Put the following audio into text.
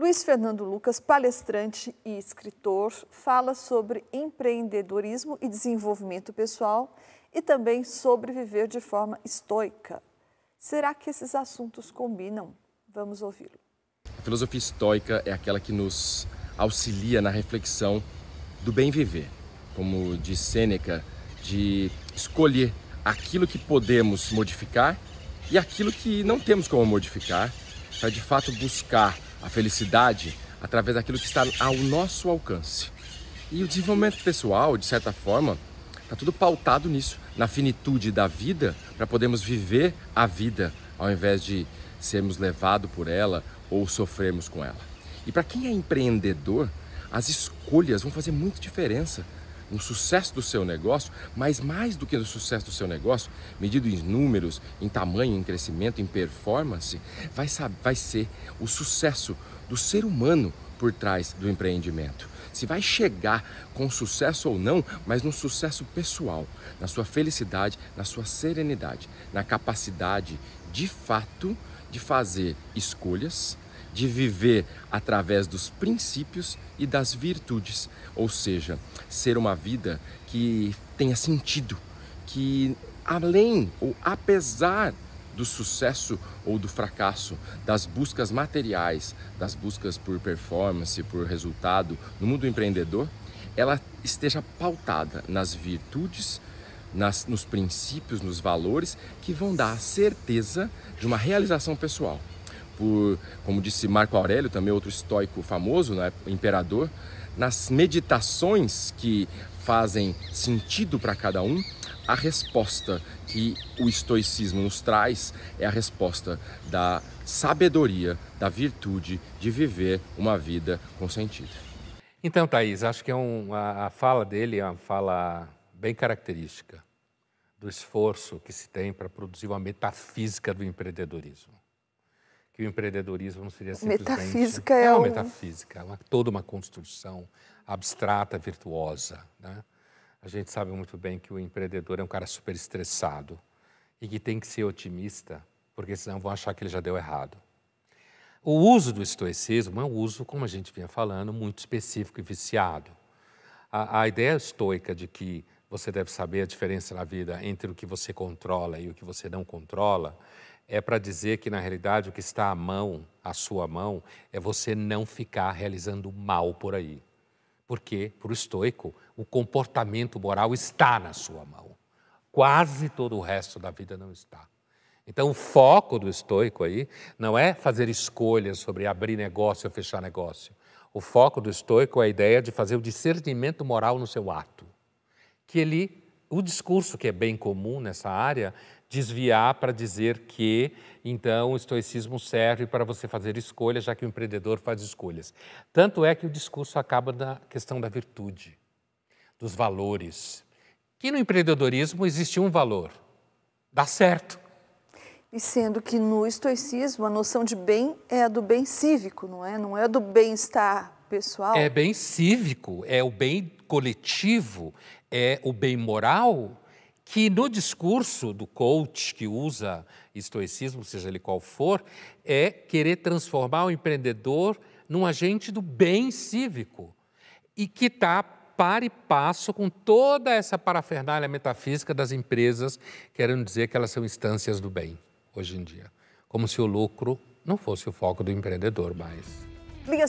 Luiz Fernando Lucas, palestrante e escritor, fala sobre empreendedorismo e desenvolvimento pessoal e também sobre viver de forma estoica. Será que esses assuntos combinam? Vamos ouvi-lo. A filosofia estoica é aquela que nos auxilia na reflexão do bem viver, como diz Sêneca, de escolher aquilo que podemos modificar e aquilo que não temos como modificar, para de fato buscar a felicidade através daquilo que está ao nosso alcance. E o desenvolvimento pessoal, de certa forma, está tudo pautado nisso, na finitude da vida, para podermos viver a vida ao invés de sermos levados por ela ou sofrermos com ela. E para quem é empreendedor, as escolhas vão fazer muita diferença no sucesso do seu negócio, mas mais do que no sucesso do seu negócio, medido em números, em tamanho, em crescimento, em performance, vai, vai ser o sucesso do ser humano por trás do empreendimento. Se vai chegar com sucesso ou não, mas no sucesso pessoal, na sua felicidade, na sua serenidade, na capacidade de fato de fazer escolhas de viver através dos princípios e das virtudes, ou seja, ser uma vida que tenha sentido, que além ou apesar do sucesso ou do fracasso, das buscas materiais, das buscas por performance, por resultado no mundo empreendedor, ela esteja pautada nas virtudes, nas, nos princípios, nos valores que vão dar a certeza de uma realização pessoal por, como disse Marco Aurélio, também outro estoico famoso, né, imperador, nas meditações que fazem sentido para cada um, a resposta que o estoicismo nos traz é a resposta da sabedoria, da virtude de viver uma vida com sentido. Então, Thaís, acho que é um, a, a fala dele é uma fala bem característica do esforço que se tem para produzir uma metafísica do empreendedorismo que o empreendedorismo não seria simplesmente... Metafísica é, é uma metafísica, uma, toda uma construção abstrata, virtuosa, né? A gente sabe muito bem que o empreendedor é um cara super estressado e que tem que ser otimista, porque senão vão achar que ele já deu errado. O uso do estoicismo é um uso, como a gente vinha falando, muito específico e viciado. A, a ideia estoica de que você deve saber a diferença na vida entre o que você controla e o que você não controla é para dizer que, na realidade, o que está à mão, à sua mão, é você não ficar realizando mal por aí. Porque, para o estoico, o comportamento moral está na sua mão. Quase todo o resto da vida não está. Então, o foco do estoico aí não é fazer escolhas sobre abrir negócio ou fechar negócio. O foco do estoico é a ideia de fazer o discernimento moral no seu ato. Que ele, o discurso que é bem comum nessa área desviar para dizer que então o estoicismo serve para você fazer escolhas, já que o empreendedor faz escolhas. Tanto é que o discurso acaba na questão da virtude, dos valores. Que no empreendedorismo existe um valor: dá certo. E sendo que no estoicismo a noção de bem é a do bem cívico, não é? Não é do bem-estar pessoal. É bem cívico, é o bem coletivo, é o bem moral que no discurso do coach que usa estoicismo, seja ele qual for, é querer transformar o empreendedor num agente do bem cívico e que está par e passo com toda essa parafernália metafísica das empresas, querendo dizer que elas são instâncias do bem hoje em dia, como se o lucro não fosse o foco do empreendedor mais.